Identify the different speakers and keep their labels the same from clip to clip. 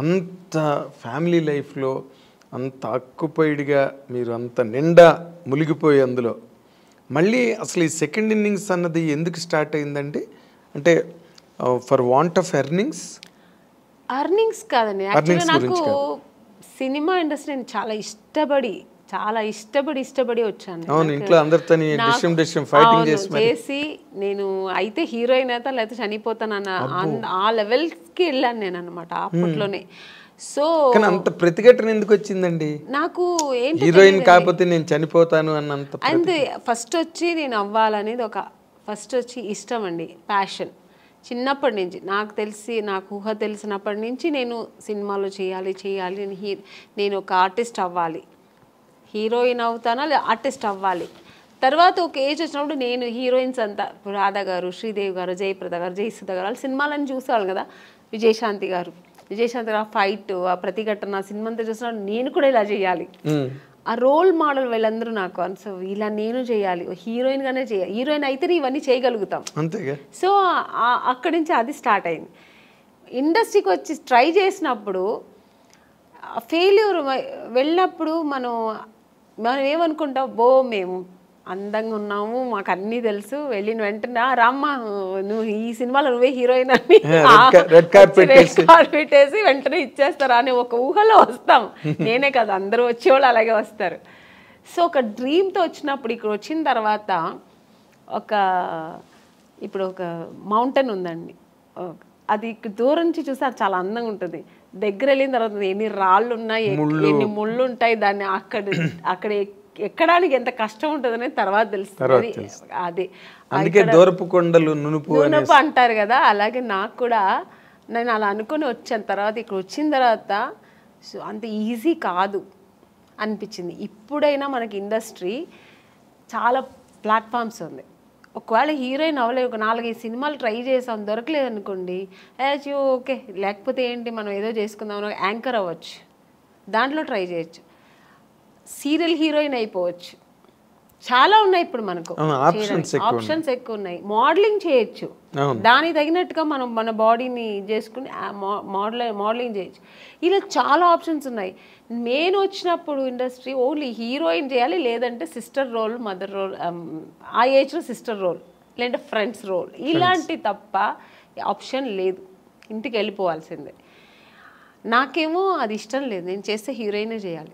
Speaker 1: అంత ఫ్యామిలీ లైఫ్లో అంత అక్కుపైడ్గా మీరు అంత నిండా మునిగిపోయి అందులో మళ్ళీ అసలు ఈ సెకండ్ ఇన్నింగ్స్ అన్నది ఎందుకు స్టార్ట్ అయిందండి అంటే for want of earnings
Speaker 2: earnings కాదండి నాకు సినిమా ఇండస్ట్రీ నేను చాలా ఇష్టపడి చాలా ఇష్టపడి ఇష్టపడి వచ్చాను ఇంట్లో అందరితో
Speaker 1: డిషం చేసి
Speaker 2: నేను అయితే హీరోయిన్ అయితే లేకపోతే చనిపోతానన్న ఆ లెవెల్కి వెళ్ళాను నేను అనమాట అప్పట్లోనే సో అంత
Speaker 1: ప్రతిఘటన ఎందుకు వచ్చిందండి
Speaker 2: నాకు ఏం హీరోయిన్ కాకపోతే
Speaker 1: నేను చనిపోతాను అన్నంత అంతే
Speaker 2: ఫస్ట్ వచ్చి నేను అవ్వాలనేది ఒక ఫస్ట్ వచ్చి ఇష్టం అండి ప్యాషన్ చిన్నప్పటి నుంచి నాకు తెలిసి నాకు ఊహ తెలిసినప్పటి నుంచి నేను సినిమాలో చేయాలి చేయాలి హీ నేను ఒక ఆర్టిస్ట్ అవ్వాలి హీరోయిన్ అవుతానా లేదా ఆర్టిస్ట్ అవ్వాలి తర్వాత ఒక ఏజ్ వచ్చినప్పుడు నేను హీరోయిన్స్ అంతా రాధా గారు శ్రీదేవి గారు జయప్రద గారు జయసుధ గారు వాళ్ళ సినిమాలను చూసేవాళ్ళు కదా విజయశాంతి గారు విజయశాంతి గారు ఫైట్ ఆ ప్రతిఘటన సినిమా అంతా చూసినప్పుడు నేను కూడా ఇలా చేయాలి ఆ రోల్ మోడల్ వీళ్ళందరూ నాకు సో ఇలా నేను చేయాలి హీరోయిన్ గానే చేయాలి హీరోయిన్ అయితే ఇవన్నీ చేయగలుగుతాం అంతే సో అక్కడి నుంచి అది స్టార్ట్ అయింది ఇండస్ట్రీకి వచ్చి ట్రై చేసినప్పుడు ఫెయిల్యూర్ వెళ్ళినప్పుడు మనం మనం ఏమనుకుంటాం బో మేము అందంగా ఉన్నాము మాకు అన్నీ తెలుసు వెళ్ళిన వెంటనే రామ్మ నువ్వు ఈ సినిమాలో నువ్వే హీరోయిన్ అని
Speaker 1: రెడ్ కార్పెట్
Speaker 2: వేసి వెంటనే ఇచ్చేస్తారు అని ఒక ఊహలో వస్తాం నేనే కదా అందరూ వచ్చేవాళ్ళు అలాగే వస్తారు సో ఒక డ్రీమ్తో వచ్చినప్పుడు ఇక్కడ వచ్చిన తర్వాత ఒక ఇప్పుడు ఒక మౌంటైన్ ఉందండి అది దూరం నుంచి చూసి అది చాలా అందంగా ఉంటుంది దగ్గర వెళ్ళిన తర్వాత ఎన్ని రాళ్ళు ఉన్నాయి ఎన్ని ముళ్ళు ఉంటాయి దాన్ని అక్కడ అక్కడ ఎక్కడానికి ఎంత కష్టం ఉంటుందని తర్వాత తెలుస్తుంది అది అందుకే దూరపు
Speaker 1: కొండలు నునుపు నునుపు
Speaker 2: అంటారు కదా అలాగే నాకు కూడా నేను అలా అనుకుని వచ్చాను తర్వాత ఇక్కడ వచ్చిన తర్వాత సో అంత ఈజీ కాదు అనిపించింది ఇప్పుడైనా మనకి ఇండస్ట్రీ చాలా ప్లాట్ఫామ్స్ ఉంది ఒకవేళ హీరోయిన్ అవ్వలేదు ఒక నాలుగైదు సినిమాలు ట్రై చేసాం దొరకలేదు అనుకోండి యాజ్ యూ ఓకే లేకపోతే ఏంటి మనం ఏదో చేసుకుందాం యాంకర్ అవ్వచ్చు దాంట్లో ట్రై చేయొచ్చు సీరియల్ హీరోయిన్ అయిపోవచ్చు చాలా ఉన్నాయి ఇప్పుడు మనకు ఆప్షన్స్ ఎక్కువ ఉన్నాయి మోడలింగ్ చేయొచ్చు దానికి తగినట్టుగా మనం మన బాడీని చేసుకుని మోడల్ మోడలింగ్ చేయొచ్చు ఇలా చాలా ఆప్షన్స్ ఉన్నాయి నేను వచ్చినప్పుడు ఇండస్ట్రీ ఓన్లీ హీరోయిన్ చేయాలి లేదంటే సిస్టర్ రోల్ మదర్ రోల్ ఆ ఏజ్లో సిస్టర్ రోల్ లేదంటే ఫ్రెండ్స్ రోల్ ఇలాంటి తప్ప ఆప్షన్ లేదు ఇంటికి వెళ్ళిపోవాల్సిందే నాకేమో అది ఇష్టం లేదు నేను చేస్తే హీరోయినే చేయాలి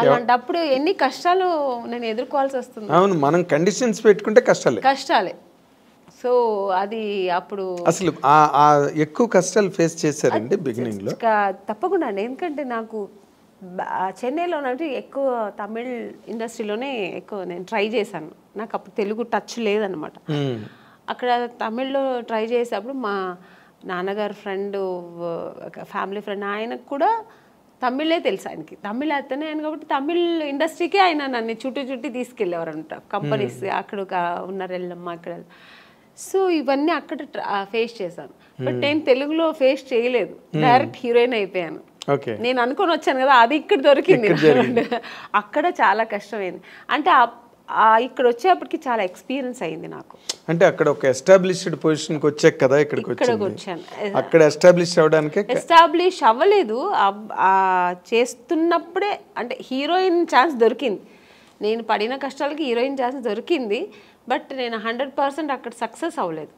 Speaker 2: అలాంటప్పుడు ఎన్ని కష్టాలు నేను ఎదుర్కోవాల్సి వస్తుంది అవును
Speaker 1: మనం కండిషన్స్ పెట్టుకుంటే కష్టాలే
Speaker 2: కష్టాలే సో అది అప్పుడు అసలు
Speaker 1: ఎక్కువ కష్టాలు ఫేస్ చేశారండి బిగినింగ్ లో
Speaker 2: తప్పకుండా ఎందుకంటే నాకు చెన్నైలో అంటే ఎక్కువ తమిళ్ ఇండస్ట్రీలోనే ఎక్కువ నేను ట్రై చేశాను నాకు అప్పుడు తెలుగు టచ్ లేదనమాట అక్కడ తమిళ్లో ట్రై చేసేటప్పుడు మా నాన్నగారు ఫ్రెండ్ ఫ్యామిలీ ఫ్రెండ్ ఆయనకు కూడా తమిళే తెలుసు ఆయనకి తమిళ అతనే ఆయన కాబట్టి తమిళ్ ఇండస్ట్రీకే ఆయన నన్ను చుట్టూ చుట్టి తీసుకెళ్ళేవారంట కంపెనీస్ hmm. అక్కడ ఉన్నారు వెళ్ళమ్మ అక్కడ సో ఇవన్నీ అక్కడ ఫేస్ చేశాను బట్ hmm. నేను తెలుగులో ఫేస్ చేయలేదు డైరెక్ట్ hmm. హీరోయిన్ అయిపోయాను నేను అనుకొని వచ్చాను కదా అది ఇక్కడ దొరికింది అక్కడ చాలా కష్టమైంది అంటే ఇక్కడ వచ్చేప్పటికి చాలా ఎక్స్పీరియన్స్ అయింది నాకు
Speaker 1: అంటే అక్కడ ఒక ఎస్టాబ్లిష్డ్ పొజిషన్కి వచ్చాక కదా ఇక్కడికి వచ్చాను అక్కడ ఎస్టాబ్లిష్ అవ్వడానికి
Speaker 2: ఎస్టాబ్లిష్ అవ్వలేదు చేస్తున్నప్పుడే అంటే హీరోయిన్ ఛాన్స్ దొరికింది నేను పడిన కష్టాలకి హీరోయిన్ ఛాన్స్ దొరికింది బట్ నేను హండ్రెడ్ పర్సెంట్ అక్కడ సక్సెస్ అవ్వలేదు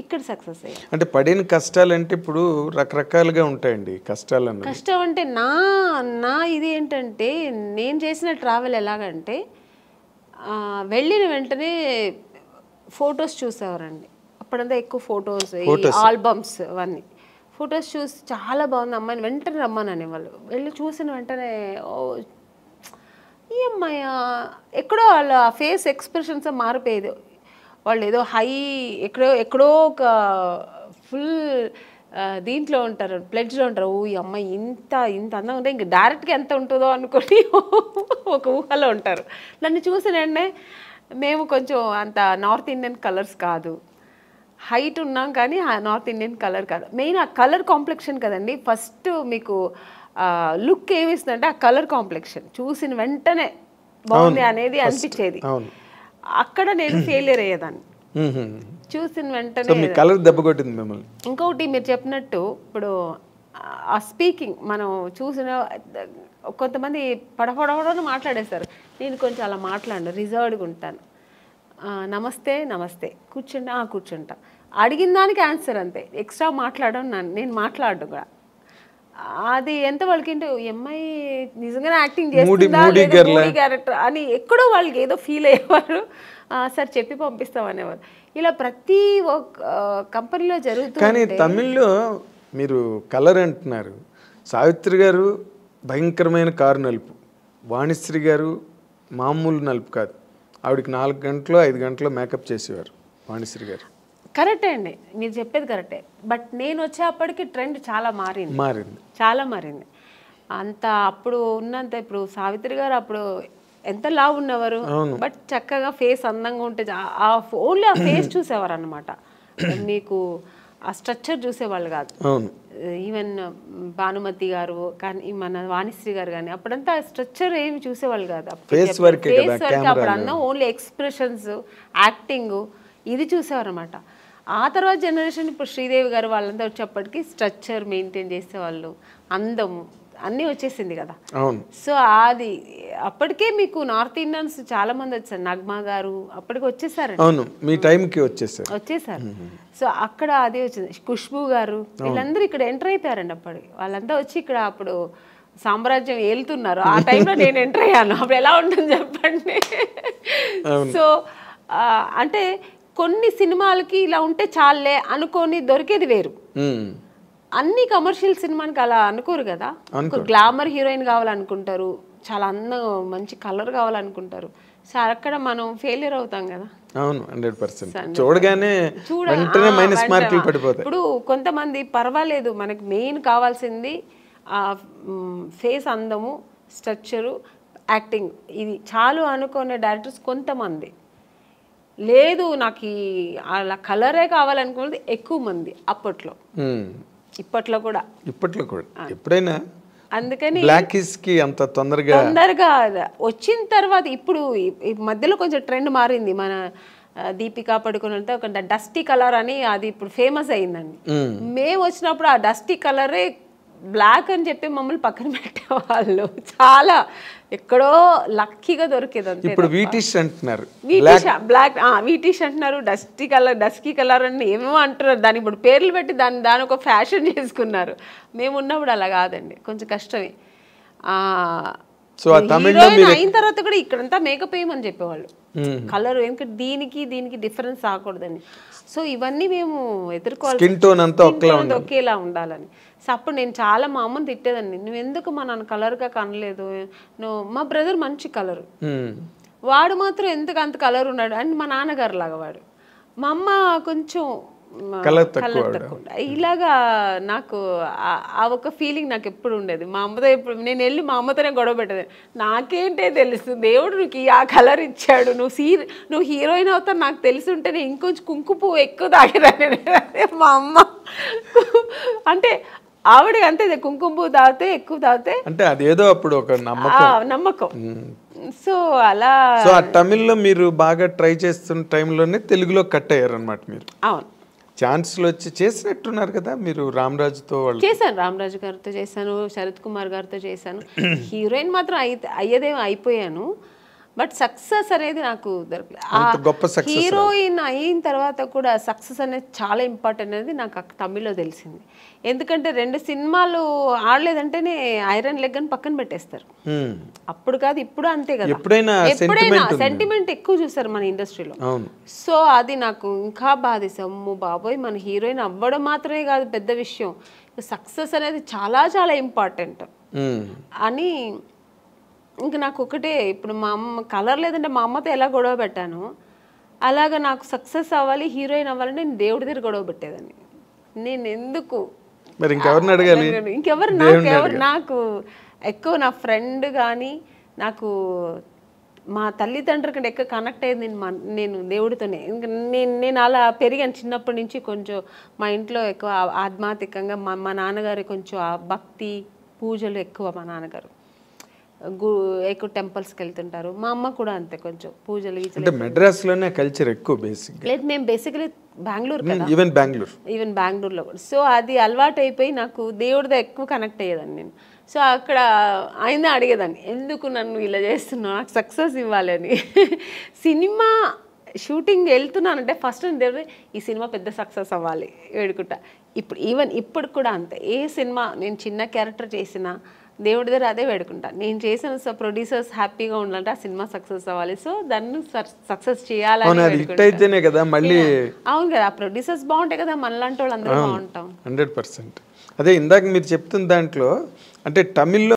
Speaker 2: ఇక్కడ సక్సెస్ అయ్యాను
Speaker 1: అంటే పడిన కష్టాలు అంటే ఇప్పుడు రకరకాలుగా ఉంటాయండి కష్టాలు
Speaker 2: కష్టం అంటే నా నా ఇది ఏంటంటే నేను చేసిన ట్రావెల్ ఎలాగంటే వెళ్ళిన వెంటనే ఫొటోస్ చూసేవారండి అప్పుడంతా ఎక్కువ ఫొటోస్ ఆల్బమ్స్ అవన్నీ ఫొటోస్ చూసి చాలా బాగుంది అమ్మాయిని వెంటనే రమ్మనని వాళ్ళు వెళ్ళి చూసిన వెంటనే ఈ అమ్మాయి ఎక్కడో వాళ్ళ ఫేస్ ఎక్స్ప్రెషన్స్ మారిపోయేది వాళ్ళు ఏదో హై ఎక్కడో ఎక్కడో ఒక ఫుల్ దీంట్లో ఉంటారు ప్లెడ్జ్లో ఉంటారు ఓ ఈ అమ్మాయి ఇంత ఇంత అందంగా ఉంటే ఇంకా డైరెక్ట్గా ఎంత ఉంటుందో అనుకుని ఒక ఊహలో ఉంటారు నన్ను చూసిన వెంటనే మేము కొంచెం అంత నార్త్ ఇండియన్ కలర్స్ కాదు హైట్ ఉన్నాం కానీ ఆ నార్త్ ఇండియన్ కలర్ కాదు మెయిన్ ఆ కలర్ కాంప్లెక్షన్ కదండి ఫస్ట్ మీకు లుక్ ఏమిస్తుందంటే ఆ కలర్ కాంప్లెక్షన్ చూసిన వెంటనే బాగుంది అనేది అనిపించేది అక్కడ నేను ఫెయిలియర్ అయ్యేదాన్ని చూసిన వెంటనే కలర్
Speaker 1: దెబ్బ కొట్టింది మిమ్మల్ని
Speaker 2: ఇంకొకటి మీరు చెప్పినట్టు ఇప్పుడు ఆ స్పీకింగ్ మనం చూసిన కొంతమంది పడపడవడని మాట్లాడేస్తారు నేను కొంచెం అలా మాట్లాడు రిజర్వ్డ్గా ఉంటాను నమస్తే నమస్తే కూర్చుంటా కూర్చుంటా అడిగిన దానికి ఆన్సర్ అంతే ఎక్స్ట్రా మాట్లాడడం నేను మాట్లాడు కూడా అది ఎంత వాళ్ళకి ఏంటో ఎంఐ నిజంగానే యాక్టింగ్ చేస్తుందా క్యారెక్టర్ అని ఎక్కడో వాళ్ళకి ఏదో ఫీల్ అయ్యేవారు సార్ చెప్పి పంపిస్తాం అనేవారు ఇలా ప్రతి ఒక్క కంపెనీలో జరుగుతుంది కానీ తమిళ్లో
Speaker 1: మీరు కలర్ అంటున్నారు సావిత్రి గారు భయంకరమైన కారు నలుపు వాణిశ్రీ గారు మామూలు నలుపు కాదు ఆవిడకి నాలుగు గంటలు ఐదు గంటలు మేకప్ చేసేవారు వాణిశ్రీ గారు
Speaker 2: కరెక్టే అండి మీరు చెప్పేది కరెక్టే బట్ నేను వచ్చేప్పటికి ట్రెండ్ చాలా మారింది మారింది చాలా మారింది అంత అప్పుడు ఉన్నంత ఇప్పుడు సావిత్రి గారు అప్పుడు ఎంత లావు ఉన్నవారు బట్ చక్కగా ఫేస్ అందంగా ఉంటే ఆ ఓన్లీ ఆ ఫేస్ చూసేవారు అనమాట మీకు ఆ స్ట్రక్చర్ చూసేవాళ్ళు కాదు ఈవెన్ భానుమతి గారు కానీ మన వాణిశ్రీ గారు కానీ అప్పుడంతా స్ట్రక్చర్ ఏమి చూసేవాళ్ళు కాదు ఫేస్ వరకు అప్పుడు అన్న ఓన్లీ ఎక్స్ప్రెషన్స్ యాక్టింగ్ ఇది చూసేవారు అనమాట ఆ తర్వాత జనరేషన్ ఇప్పుడు శ్రీదేవి గారు వాళ్ళంతా వచ్చేప్పటికి స్ట్రక్చర్ మెయింటైన్ చేసేవాళ్ళు అందము అన్నీ వచ్చేసింది కదా సో అది అప్పటికే మీకు నార్త్ ఇండియన్స్ చాలా మంది వచ్చారు నగ్మా గారు అప్పటికి వచ్చేసారు అవును
Speaker 1: మీ కి వచ్చేసారు
Speaker 2: వచ్చేసారు సో అక్కడ అదే వచ్చింది ఖుష్బు గారు వీళ్ళందరూ ఇక్కడ ఎంటర్ అయిపోయారండి అప్పటి వాళ్ళంతా వచ్చి ఇక్కడ అప్పుడు సామ్రాజ్యం వెళ్తున్నారు ఆ టైంలో నేను ఎంటర్ అయ్యాను అప్పుడు ఎలా ఉంటుంది చెప్పండి సో అంటే కొన్ని సినిమాలకి ఇలా ఉంటే చాలే అనుకొని దొరికేది వేరు అన్ని కమర్షియల్ సినిమానికి అలా అనుకోరు కదా గ్లామర్ హీరోయిన్ కావాలనుకుంటారు చాలా అందంగా మంచి కలర్ కావాలనుకుంటారు సో అక్కడ మనం ఫెయిలియర్ అవుతాం కదా
Speaker 1: అవును హండ్రెడ్ పర్సెంట్ చూడగానే మైనస్ మార్కులు పడిపోతాయి ఇప్పుడు
Speaker 2: కొంతమంది పర్వాలేదు మనకి మెయిన్ కావాల్సింది ఫేస్ అందము స్ట్రక్చరు యాక్టింగ్ ఇది చాలు అనుకునే డైరెక్టర్స్ కొంతమంది లేదు నాకు అలా కలరే కావాలనుకున్నది ఎక్కువ మంది అప్పట్లో ఇప్పట్లో కూడా ఇప్పట్లో కూడా ఎప్పుడైనా అందుకని
Speaker 1: కి అంత తొందరగా
Speaker 2: తొందరగా వచ్చిన తర్వాత ఇప్పుడు మధ్యలో కొంచెం ట్రెండ్ మారింది మన దీపికా పడుకుని ఒక డస్టీ కలర్ అని అది ఇప్పుడు ఫేమస్ అయిందండి మేము వచ్చినప్పుడు ఆ డస్టీ కలరే బ్లాక్ అని చెప్పి మమ్మల్ని పక్కన పెట్టేవాళ్ళు చాలా ఎక్కడో లక్కీగా దొరికేది అంతే ఇప్పుడు వీటిష్ అంటున్నారు బ్లాక్ వీటిష్ అంటున్నారు డస్టీ కలర్ డస్కీ కలర్ అని ఏమో అంటున్నారు దాని ఇప్పుడు పేర్లు పెట్టి దాన్ని దాని ఒక ఫ్యాషన్ చేసుకున్నారు మేము ఉన్నప్పుడు అలా కాదండి కొంచెం కష్టమే
Speaker 1: సో అయిన
Speaker 2: తర్వాత కూడా ఇక్కడంతా మేకప్ వేయమని చెప్పేవాళ్ళు కలర్ mm-hmm. ఏం దీనికి దీనికి డిఫరెన్స్ రాకూడదని సో ఇవన్నీ మేము ఎదుర్కోవాలి ఒకేలా ఉండాలని సో అప్పుడు నేను చాలా మా అమ్మని తిట్టేదాన్ని నువ్వు ఎందుకు మా నన్ను కలర్గా కనలేదు నువ్వు మా బ్రదర్ మంచి కలరు mm. వాడు మాత్రం ఎందుకు అంత కలర్ ఉన్నాడు అండ్ మా నాన్నగారు లాగా వాడు మా అమ్మ కొంచెం ఇలాగా నాకు ఆ ఒక ఫీలింగ్ నాకు ఎప్పుడు ఉండేది మా అమ్మతో ఎప్పుడు నేను వెళ్ళి మా అమ్మతోనే గొడవ పెట్టదు నాకేంటే తెలుసు దేవుడు నీకు ఆ కలర్ ఇచ్చాడు నువ్వు సీ నువ్వు హీరోయిన్ అవుతావు నాకు తెలిసి ఉంటేనే నేను ఇంకొంచెం కుంకుపు ఎక్కువ తాగేదాన్ని మా అమ్మ అంటే ఆవిడ అంతే కుంకుమ తాగితే ఎక్కువ తాగితే
Speaker 1: అంటే అదేదో అప్పుడు ఒక నమ్మకం
Speaker 2: నమ్మకం సో అలా సో ఆ
Speaker 1: తమిళ్లో మీరు బాగా ట్రై చేస్తున్న టైంలోనే తెలుగులో కట్ అయ్యారు అనమాట మీరు అవును ఛాన్స్లు వచ్చి చేసినట్టున్నారు కదా మీరు రామ్రాజుతో చేశాను
Speaker 2: రామ్రాజు గారితో చేశాను శరత్ కుమార్ గారితో చేశాను హీరోయిన్ మాత్రం అయ్యేదేమో అయిపోయాను బట్ సక్సెస్ అనేది నాకు దొరకలేదు హీరోయిన్ అయిన తర్వాత కూడా సక్సెస్ అనేది చాలా ఇంపార్టెంట్ అనేది నాకు తమిళ్లో తెలిసింది ఎందుకంటే రెండు సినిమాలు ఆడలేదంటేనే ఐరన్ లెగ్ అని పక్కన పెట్టేస్తారు అప్పుడు కాదు ఇప్పుడు అంతే కదా ఎప్పుడైనా సెంటిమెంట్ ఎక్కువ చూస్తారు మన ఇండస్ట్రీలో సో అది నాకు ఇంకా బాధేసాము బాబోయ్ మన హీరోయిన్ అవ్వడం మాత్రమే కాదు పెద్ద విషయం సక్సెస్ అనేది చాలా చాలా ఇంపార్టెంట్ అని ఇంకా నాకు ఒకటే ఇప్పుడు మా అమ్మ కలర్ లేదంటే మా అమ్మతో ఎలా గొడవ పెట్టాను అలాగ నాకు సక్సెస్ అవ్వాలి హీరోయిన్ అవ్వాలని నేను దేవుడి దగ్గర గొడవ పెట్టేదాన్ని నేను ఎందుకు
Speaker 1: ఇంకెవరు నాకు ఎవరు
Speaker 2: నాకు ఎక్కువ నా ఫ్రెండ్ కానీ నాకు మా తల్లిదండ్రుల కంటే ఎక్కువ కనెక్ట్ అయ్యింది నేను మా నేను దేవుడితోనే నేను నేను అలా పెరిగాను చిన్నప్పటి నుంచి కొంచెం మా ఇంట్లో ఎక్కువ ఆధ్మాత్మికంగా మా మా నాన్నగారు కొంచెం భక్తి పూజలు ఎక్కువ మా నాన్నగారు ఎక్కువ టెంపుల్స్కి వెళ్తుంటారు మా అమ్మ కూడా అంతే కొంచెం పూజలు మెడ్రాస్
Speaker 1: లోనే కల్చర్ ఎక్కువ బేసిక్
Speaker 2: లేదు మేము basically Bengaluru even Bengaluru even బెంగళూరులో కూడా సో అది అలవాటు అయిపోయి నాకు దేవుడితో ఎక్కువ కనెక్ట్ అయ్యేదాన్ని నేను సో అక్కడ ఆయన అడిగేదాన్ని ఎందుకు నన్ను ఇలా చేస్తున్నావు నాకు సక్సెస్ ఇవ్వాలి అని సినిమా షూటింగ్ వెళ్తున్నాను అంటే ఫస్ట్ దేవుడు ఈ సినిమా పెద్ద సక్సెస్ అవ్వాలి వేడుకుంటా ఇప్పుడు ఈవెన్ ఇప్పుడు కూడా అంతే ఏ సినిమా నేను చిన్న క్యారెక్టర్ చేసినా దేవుడి దగ్గర అదే వేడుకుంటా నేను చేసిన ప్రొడ్యూసర్స్ హ్యాపీగా ఉండాలంటే ఆ సినిమా సక్సెస్ అవ్వాలి సో దాన్ని సక్సెస్ చేయాలని కదా మళ్ళీ అవును కదా ఆ ప్రొడ్యూసర్స్ బాగుంటాయి కదా మనలాంటి వాళ్ళు అందరూ బాగుంటాం
Speaker 1: హండ్రెడ్ పర్సెంట్ అదే ఇందాక మీరు చెప్తున్న దాంట్లో అంటే తమిళ్లో